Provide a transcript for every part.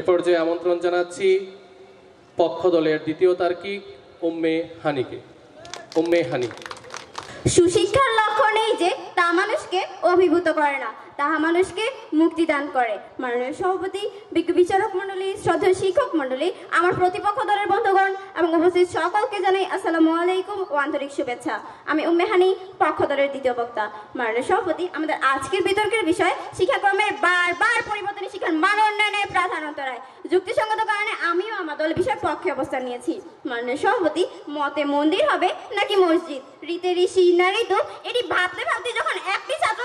এ পর্যায়ে আমন্ত্রণ জানাচ্ছি পক্ষ দলের দ্বিতীয় তার্কিক উম্মে হানিকে উম্মে হানি সুশিক্ষার লক্ষ্য নেই যে তা মানুষকে অভিভূত করে না তাহা মানুষকে মুক্তি দান করে মাননীয় সভাপতি বিচারক মন্ডলী শ্রদ্ধা শিক্ষক মন্ডলী আমার প্রতিপক্ষ দলের বন্ধুগণ এবং উপস্থিত সকলকে জানাই আসসালামু আলাইকুম ও আন্তরিক শুভেচ্ছা আমি উম্মেহানি পক্ষ দলের দ্বিতীয় বক্তা মাননীয় সভাপতি আমাদের আজকের বিতর্কের বিষয় শিক্ষাক্রমের বারবার পরিবর্তনী শিক্ষার মান উন্নয়নে প্রাধান্য রায় যুক্তিসঙ্গত কারণে আমিও আমার দল বিষয়ে পক্ষে অবস্থান নিয়েছি মাননীয় সভাপতি মতে মন্দির হবে নাকি মসজিদ রীতে ঋষি নারী তো এটি ভাবতে ভাবতে যখন একটি ছাত্র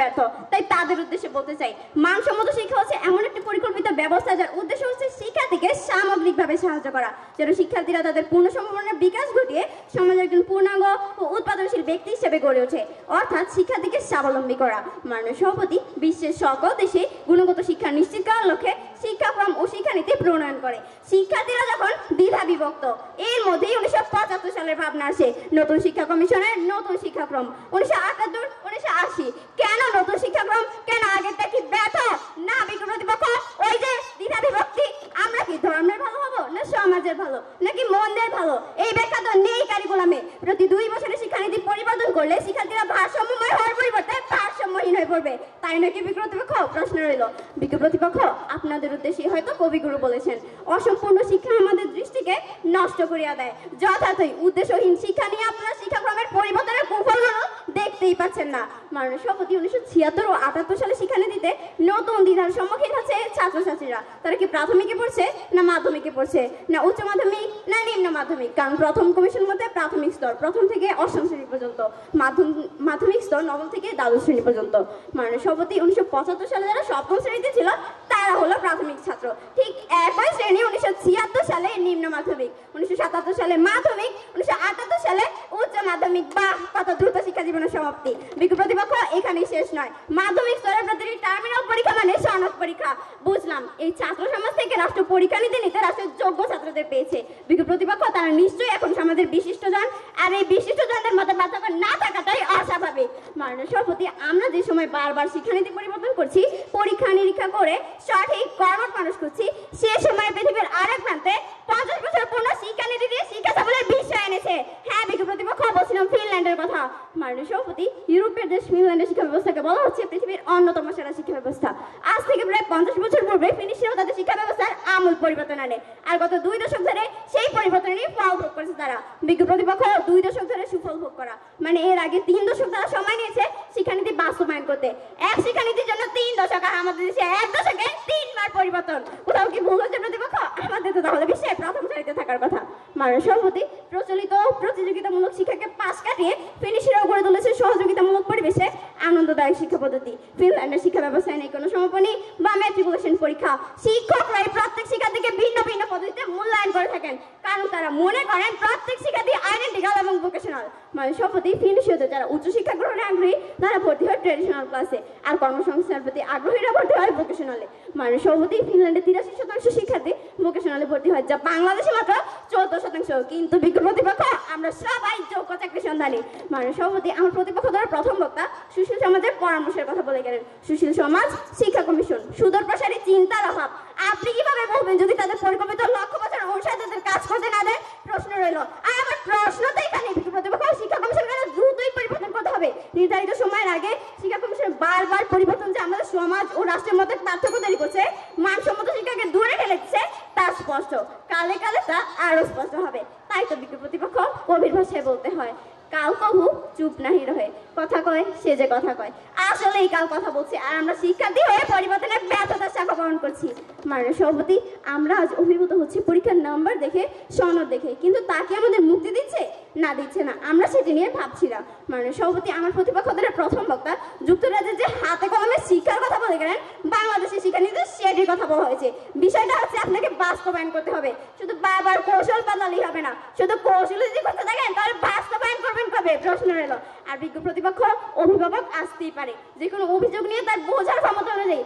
ব্যর্থ তাই তাদের উদ্দেশ্যে বলতে চাই মানসম্মত শিক্ষা হচ্ছে এমন একটি পরিকল্পিত ব্যবস্থা যার উদ্দেশ্য হচ্ছে শিক্ষার্থীকে সামগ্রিকভাবে সাহায্য করা যেন শিক্ষার্থীরা তাদের পূর্ণ সম্ভাবনার বিকাশ ঘটিয়ে সমাজের একজন পূর্ণাঙ্গ ও উৎপাদনশীল ব্যক্তি হিসেবে গড়ে ওঠে অর্থাৎ শিক্ষার্থীকে স্বাবলম্বী করা মাননীয় সভাপতি বিশ্বের সকল দেশে গুণগত শিক্ষা নিশ্চিত করার লক্ষ্যে শিক্ষাক্রম ও শিক্ষানীতি প্রণয়ন করে শিক্ষার্থীরা যখন দ্বিধা বিভক্ত এর মধ্যেই উনিশশো পঁচাত্তর সালের ভাবনা আসে নতুন শিক্ষা কমিশনের নতুন শিক্ষাক্রম উনিশশো আটাত্তর উনিশশো আশি কার্যক্রম কেন আগেরটা কি ব্যথা না বিজ্ঞ প্রতিপক্ষ ওই যে দ্বিধা আমরা কি ধর্মের ভালো হবো না সমাজের ভালো নাকি মন্দের ভালো এই ব্যাখ্যা তো নেই কারিকুলামে প্রতি দুই বছরে শিক্ষানীতি পরিবর্তন করলে শিক্ষার্থীরা ভারসাম্যময় হওয়ার পরিবর্তে ভারসাম্যহীন হয়ে পড়বে তাই নাকি বিজ্ঞ প্রতিপক্ষ প্রশ্ন রইল বিজ্ঞ প্রতিপক্ষ আপনাদের উদ্দেশ্যে হয়তো কবিগুরু বলেছেন অসম্পূর্ণ শিক্ষা আমাদের দৃষ্টিকে নষ্ট করিয়া দেয় যথার্থই উদ্দেশ্যহীন শিক্ষা নিয়ে আপনারা শিক্ষাক্রমের পরিবর্তনের কুফল দেখতেই পাচ্ছেন না মাননীয় সভাপতি উনিশশো ছিয়াত্তর ও আটাত্তর সালে সেখানে দিতে নতুন দ্বিধার সম্মুখীন হচ্ছে ছাত্রছাত্রীরা তারা কি প্রাথমিকে পড়ছে না মাধ্যমিকে পড়ছে না উচ্চ মাধ্যমিক না নিম্ন মাধ্যমিক কারণ প্রথম কমিশন মধ্যে প্রাথমিক স্তর প্রথম থেকে অষ্টম শ্রেণী পর্যন্ত মাধ্যম মাধ্যমিক স্তর নবম থেকে দ্বাদশ শ্রেণী পর্যন্ত মাননীয় সভাপতি উনিশশো পঁচাত্তর সালে যারা সপ্তম শ্রেণীতে ছিল তারা হলো প্রাথমিক ছাত্র ঠিক একই শ্রেণী উনিশশো ছিয়াত্তর সালে নিম্ন মাধ্যমিক উনিশশো সাতাত্তর সালে মাধ্যমিক উনিশশো আটাত্তর সালে মাধ্যমিক বা কত দ্রুত শিক্ষা জীবনের সমাপ্তি বিজ্ঞ প্রতিপক্ষ এখানেই শেষ নয় মাধ্যমিক স্তরের প্রতিটি টার্মিনাল পরীক্ষা মানে সনদ পরীক্ষা বুঝলাম এই ছাত্র সমাজ থেকে রাষ্ট্র পরীক্ষা নিতে নিতে রাষ্ট্রের যোগ্য ছাত্রদের পেয়েছে বিজ্ঞ প্রতিপক্ষ তারা নিশ্চয়ই এখন সমাজের বিশিষ্টজন আর এই বিশিষ্টজনদের মধ্যে পার্থক্য না থাকাটাই অস্বাভাবিক মাননীয় সভাপতি আমরা যে সময় বারবার শিক্ষানীতি পরিবর্তন করছি পরীক্ষা নিরীক্ষা করে সঠিক কর্মট মানুষ করছি সে সময় পৃথিবীর আরেক প্রান্তে বলা হচ্ছে পৃথিবীর অন্যতম সেরা শিক্ষা ব্যবস্থা আজ থেকে প্রায় পঞ্চাশ বছর পূর্বে ফিনিশরাও তাদের শিক্ষা ব্যবস্থার আমূল পরিবর্তন আনে আর গত দুই দশক ধরে সেই পরিবর্তনের ফল ভোগ করেছে তারা বিজ্ঞ প্রতিপক্ষ দুই দশক ধরে সুফল ভোগ করা মানে এর আগে তিন দশক তারা সময় নিয়েছে শিক্ষানীতি বাস্তবায়ন করতে এক শিক্ষানীতির জন্য তিন দশক আর আমাদের দেশে এক দশকে তিনবার পরিবর্তন কোথাও কি ভুল হচ্ছে প্রতিপক্ষ আমাদের তো তাহলে বিশ্বের প্রথম সারিতে থাকার কথা মানুষ সম্পত্তি প্রচলিত প্রতিযোগিতামূলক শিক্ষাকে পাশ কাটিয়ে ফিনিশ 我的弟。ফিনল্যান্ডের শিক্ষা ব্যবস্থায় নেই কোনো সমাপনী বা ম্যাট্রিকুলেশন পরীক্ষা শিক্ষকরা এই প্রত্যেক শিক্ষার্থীকে ভিন্ন ভিন্ন পদ্ধতিতে মূল্যায়ন করে থাকেন কারণ তারা মনে করেন প্রত্যেক শিক্ষার্থী আইডেন্টিক্যাল এবং ভোকেশনাল মানে সম্প্রতি ফিনিশিত যারা উচ্চশিক্ষা গ্রহণে আগ্রহী তারা ভর্তি হয় ট্রেডিশনাল ক্লাসে আর কর্মসংস্থানের প্রতি আগ্রহীরা ভর্তি হয় ভোকেশনালে মানে সম্প্রতি ফিনল্যান্ডে তিরাশি শতাংশ শিক্ষার্থী ভোকেশনালে ভর্তি হয় যা বাংলাদেশে মাত্র চৌদ্দ শতাংশ কিন্তু বিজ্ঞ প্রতিপক্ষ আমরা সবাই যোগ্য চাকরি সন্ধানী মানে সম্প্রতি আমার প্রতিপক্ষ দ্বারা প্রথম বক্তা সুশীল সমাজের পরামর্শের কথা বলে অধিকারের সুশীল সমাজ শিক্ষা কমিশন সুদূর প্রসারী চিন্তার অভাব আপনি কিভাবে বলবেন যদি তাদের পরিকল্পিত লক্ষ্য বছর অনুসারে তাদের কাজ করতে না দেয় প্রশ্ন রইল আর আমার প্রশ্ন তো এখানে শিক্ষা কমিশন কেন দ্রুতই পরিবর্তন করতে হবে নির্ধারিত সময়ের আগে শিক্ষা কমিশন বারবার পরিবর্তন যে আমাদের সমাজ ও রাষ্ট্রের মধ্যে পার্থক্য তৈরি করছে মানসম্মত শিক্ষাকে দূরে ঠেলে দিচ্ছে তা স্পষ্ট কালে কালে তা আরও স্পষ্ট হবে তাই তো বিজ্ঞ প্রতিপক্ষ গভীর ভাষায় বলতে হয় কাউ কহু চুপ নাহি রহে কথা কয় সে যে কথা কয় আসলেই কাউ কথা বলছে আর আমরা শিক্ষার্থী হয়ে পরিবর্তনের স্মরণ করছি মাননীয় সভাপতি আমরা আজ অভিভূত হচ্ছি পরীক্ষার নাম্বার দেখে সনদ দেখে কিন্তু তাকে আমাদের মুক্তি দিচ্ছে না দিচ্ছে না আমরা সেটি নিয়ে ভাবছি না মাননীয় সভাপতি আমার প্রতিপক্ষদের প্রথম বক্তা যুক্তরাজ্যের যে হাতে কলমে শিক্ষার কথা বলে গেলেন বাংলাদেশের শিক্ষানীতি সেটির কথা বলা হয়েছে বিষয়টা হচ্ছে আপনাকে বাস্তবায়ন করতে হবে শুধু বারবার কৌশল পাতালি হবে না শুধু কৌশল যদি করতে থাকেন তাহলে বাস্তবায়ন করবেন কবে প্রশ্ন রইল আর বিজ্ঞ প্রতিপক্ষ অভিভাবক আসতেই পারে যে কোনো অভিযোগ নিয়ে তার বোঝার ক্ষমতা অনুযায়ী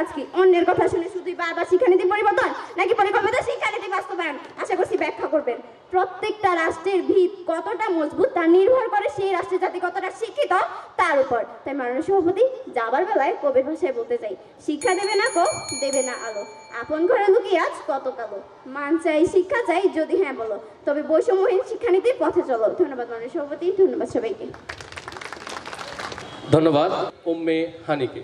কাজ কি অন্যের কথা শুনে শুধুই বারবার শিক্ষানীতি পরিবর্তন নাকি পরিকল্পিত শিক্ষানীতি বাস্তবায়ন আশা করছি ব্যাখ্যা করবেন প্রত্যেকটা রাষ্ট্রের ভিত কতটা মজবুত তা নির্ভর করে সেই রাষ্ট্রের জাতি কতটা শিক্ষিত তার উপর তাই মাননীয় সভাপতি যাবার বেলায় কবির ভাষায় বলতে চাই শিক্ষা দেবে না কো দেবে না আলো আপন ঘরে লুকিয়ে আজ কত কালো মান চাই শিক্ষা চাই যদি হ্যাঁ বলো তবে বৈষম্যহীন শিক্ষানীতির পথে চলো ধন্যবাদ মাননীয় সভাপতি ধন্যবাদ সবাইকে ধন্যবাদ ওম্মে হানিকে